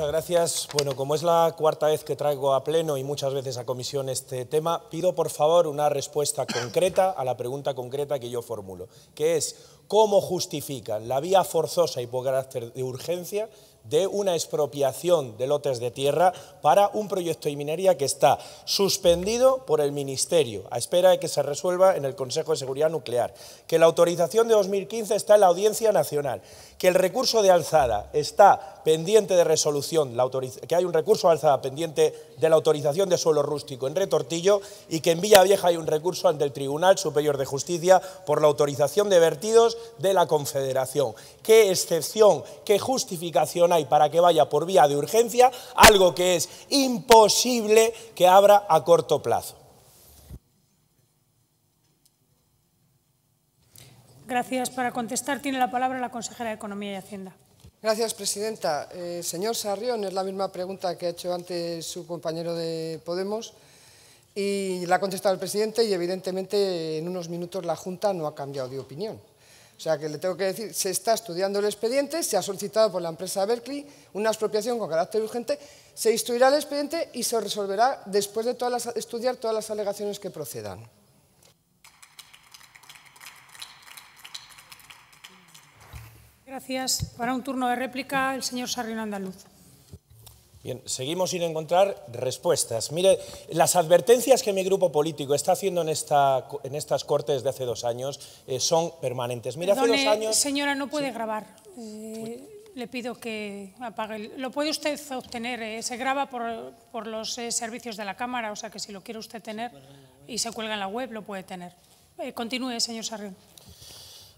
Muchas gracias. Bueno, como es la cuarta vez que traigo a pleno y muchas veces a comisión este tema, pido por favor una respuesta concreta a la pregunta concreta que yo formulo, que es ¿cómo justifican la vía forzosa y por carácter de urgencia de una expropiación de lotes de tierra para un proyecto de minería que está suspendido por el Ministerio, a espera de que se resuelva en el Consejo de Seguridad Nuclear, que la autorización de 2015 está en la Audiencia Nacional, que el recurso de alzada está pendiente de resolución, que hay un recurso de alzada pendiente de la autorización de suelo rústico en Retortillo y que en Villa Vieja hay un recurso ante el Tribunal Superior de Justicia por la autorización de vertidos de la Confederación. ¿Qué excepción, qué justificación hay? y para que vaya por vía de urgencia, algo que es imposible que abra a corto plazo. Gracias. Para contestar tiene la palabra la consejera de Economía y Hacienda. Gracias, presidenta. Eh, señor Sarrión, es la misma pregunta que ha hecho antes su compañero de Podemos y la ha contestado el presidente y evidentemente en unos minutos la Junta no ha cambiado de opinión. O sea que le tengo que decir, se está estudiando el expediente, se ha solicitado por la empresa Berkeley una expropiación con carácter urgente, se instruirá el expediente y se resolverá después de estudiar todas las alegaciones que procedan. Gracias. Para un turno de réplica, el señor Sarrión Andaluz. Bien, seguimos sin encontrar respuestas. Mire, las advertencias que mi grupo político está haciendo en, esta, en estas cortes de hace dos años eh, son permanentes. Mire, dos años... señora, no puede grabar. Eh, le pido que apague. Lo puede usted obtener, eh, se graba por, por los servicios de la Cámara, o sea que si lo quiere usted tener y se cuelga en la web, lo puede tener. continúe, señor Sarrión.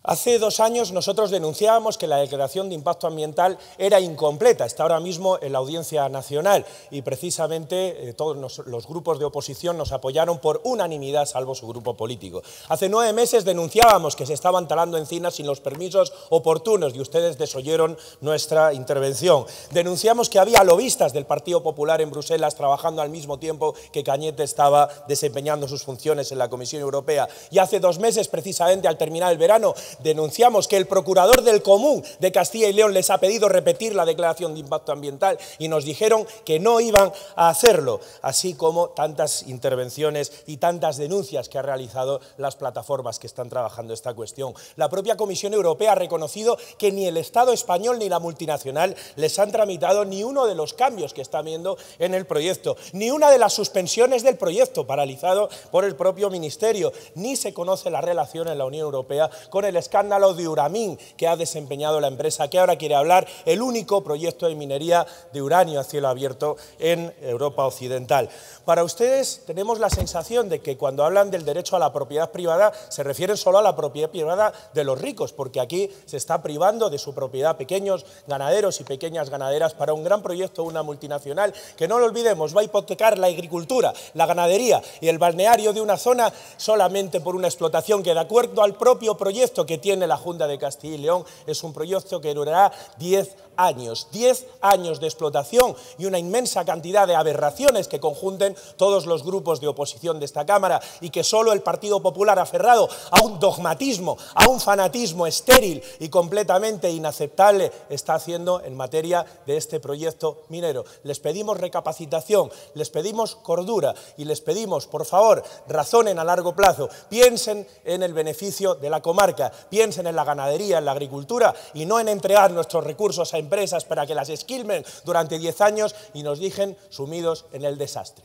Hace dos años nosotros denunciábamos que la declaración de impacto ambiental era incompleta. Está ahora mismo en la Audiencia Nacional y precisamente eh, todos los grupos de oposición nos apoyaron por unanimidad, salvo su grupo político. Hace nueve meses denunciábamos que se estaban talando encinas sin los permisos oportunos y ustedes desoyeron nuestra intervención. Denunciamos que había lobistas del Partido Popular en Bruselas trabajando al mismo tiempo que Cañete estaba desempeñando sus funciones en la Comisión Europea. Y hace dos meses, precisamente al terminar el verano, Denunciamos que el procurador del común de Castilla y León les ha pedido repetir la declaración de impacto ambiental y nos dijeron que no iban a hacerlo, así como tantas intervenciones y tantas denuncias que han realizado las plataformas que están trabajando esta cuestión. La propia Comisión Europea ha reconocido que ni el Estado español ni la multinacional les han tramitado ni uno de los cambios que está viendo en el proyecto, ni una de las suspensiones del proyecto paralizado por el propio Ministerio, ni se conoce la relación en la Unión Europea con el escándalo de Uramín que ha desempeñado la empresa que ahora quiere hablar, el único proyecto de minería de uranio a cielo abierto en Europa Occidental. Para ustedes tenemos la sensación de que cuando hablan del derecho a la propiedad privada se refieren solo a la propiedad privada de los ricos, porque aquí se está privando de su propiedad pequeños ganaderos y pequeñas ganaderas para un gran proyecto, una multinacional, que no lo olvidemos, va a hipotecar la agricultura, la ganadería y el balneario de una zona solamente por una explotación que de acuerdo al propio proyecto que que tiene la Junta de Castilla y León es un proyecto que durará 10 años. 10 años de explotación y una inmensa cantidad de aberraciones que conjunten todos los grupos de oposición de esta Cámara y que solo el Partido Popular aferrado a un dogmatismo, a un fanatismo estéril y completamente inaceptable está haciendo en materia de este proyecto minero. Les pedimos recapacitación, les pedimos cordura y les pedimos, por favor, razonen a largo plazo, piensen en el beneficio de la comarca, piensen en la ganadería, en la agricultura y no en entregar nuestros recursos a empresas para que las esquilmen durante 10 años y nos dejen sumidos en el desastre.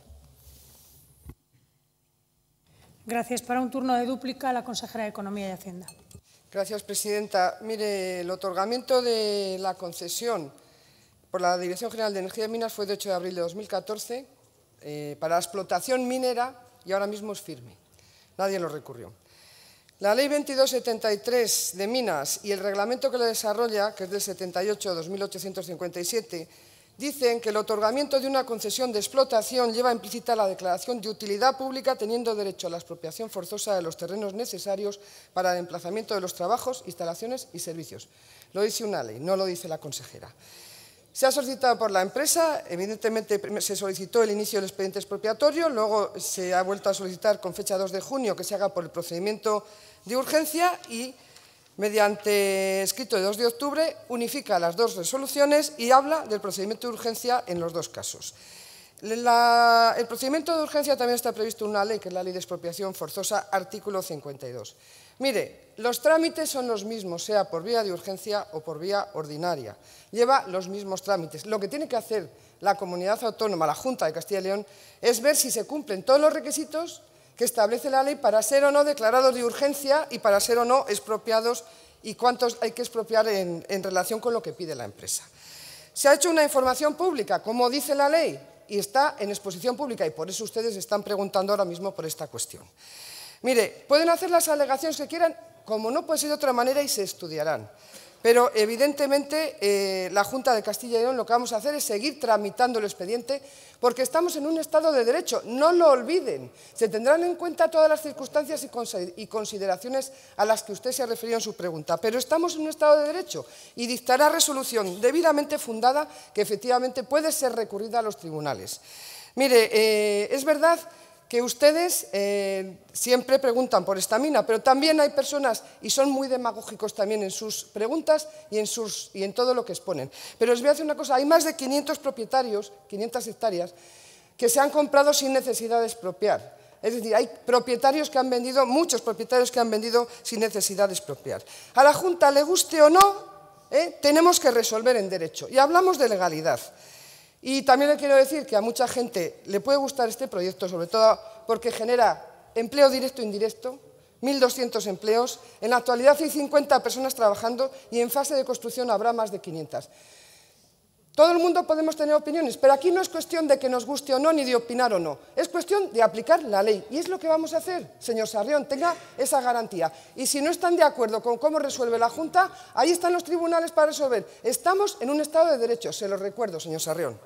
Gracias. Para un turno de dúplica, la consejera de Economía y Hacienda. Gracias, presidenta. Mire, el otorgamiento de la concesión por la Dirección General de Energía y Minas fue de 8 de abril de 2014 eh, para la explotación minera y ahora mismo es firme. Nadie lo recurrió. La Ley 2273 de Minas y el reglamento que la desarrolla, que es del 78-2857, dicen que el otorgamiento de una concesión de explotación lleva implícita la declaración de utilidad pública teniendo derecho a la expropiación forzosa de los terrenos necesarios para el emplazamiento de los trabajos, instalaciones y servicios. Lo dice una ley, no lo dice la consejera. Se ha solicitado por la empresa, evidentemente se solicitó el inicio del expediente expropiatorio, luego se ha vuelto a solicitar con fecha 2 de junio que se haga por el procedimiento de urgencia y mediante escrito de 2 de octubre unifica las dos resoluciones y habla del procedimiento de urgencia en los dos casos. el procedimiento de urgencia también está previsto en una ley, que es la Ley de Expropiación Forzosa, artículo 52. Mire, los trámites son los mismos, sea por vía de urgencia o por vía ordinaria. Lleva los mismos trámites. Lo que tiene que hacer la comunidad autónoma, la Junta de Castilla y León, es ver si se cumplen todos los requisitos que establece la ley para ser o no declarados de urgencia y para ser o no expropiados y cuántos hay que expropiar en, en relación con lo que pide la empresa. Se ha hecho una información pública, como dice la ley, y está en exposición pública y por eso ustedes están preguntando ahora mismo por esta cuestión. Mire, pueden hacer las alegaciones que quieran, como no puede ser de otra manera, y se estudiarán. Pero, evidentemente, eh, la Junta de Castilla y León lo que vamos a hacer es seguir tramitando el expediente porque estamos en un Estado de Derecho, no lo olviden. Se tendrán en cuenta todas las circunstancias y consideraciones a las que usted se ha referido en su pregunta. Pero estamos en un Estado de Derecho y dictará resolución debidamente fundada que efectivamente puede ser recurrida a los tribunales. Mire, eh, es verdad que ustedes eh, siempre preguntan por esta mina, pero también hay personas, y son muy demagógicos también en sus preguntas y en, sus, y en todo lo que exponen. Pero les voy a decir una cosa, hay más de 500 propietarios, 500 hectáreas, que se han comprado sin necesidad de expropiar. Es decir, hay propietarios que han vendido, muchos propietarios que han vendido sin necesidad de expropiar. A la Junta, le guste o no, eh, tenemos que resolver en derecho. Y hablamos de legalidad. Y también le quiero decir que a mucha gente le puede gustar este proyecto, sobre todo porque genera empleo directo e indirecto, 1.200 empleos. En la actualidad hay 50 personas trabajando y en fase de construcción habrá más de 500. Todo el mundo podemos tener opiniones, pero aquí no es cuestión de que nos guste o no, ni de opinar o no. Es cuestión de aplicar la ley. Y es lo que vamos a hacer, señor Sarrión, tenga esa garantía. Y si no están de acuerdo con cómo resuelve la Junta, ahí están los tribunales para resolver. Estamos en un Estado de Derecho, se lo recuerdo, señor Sarrión.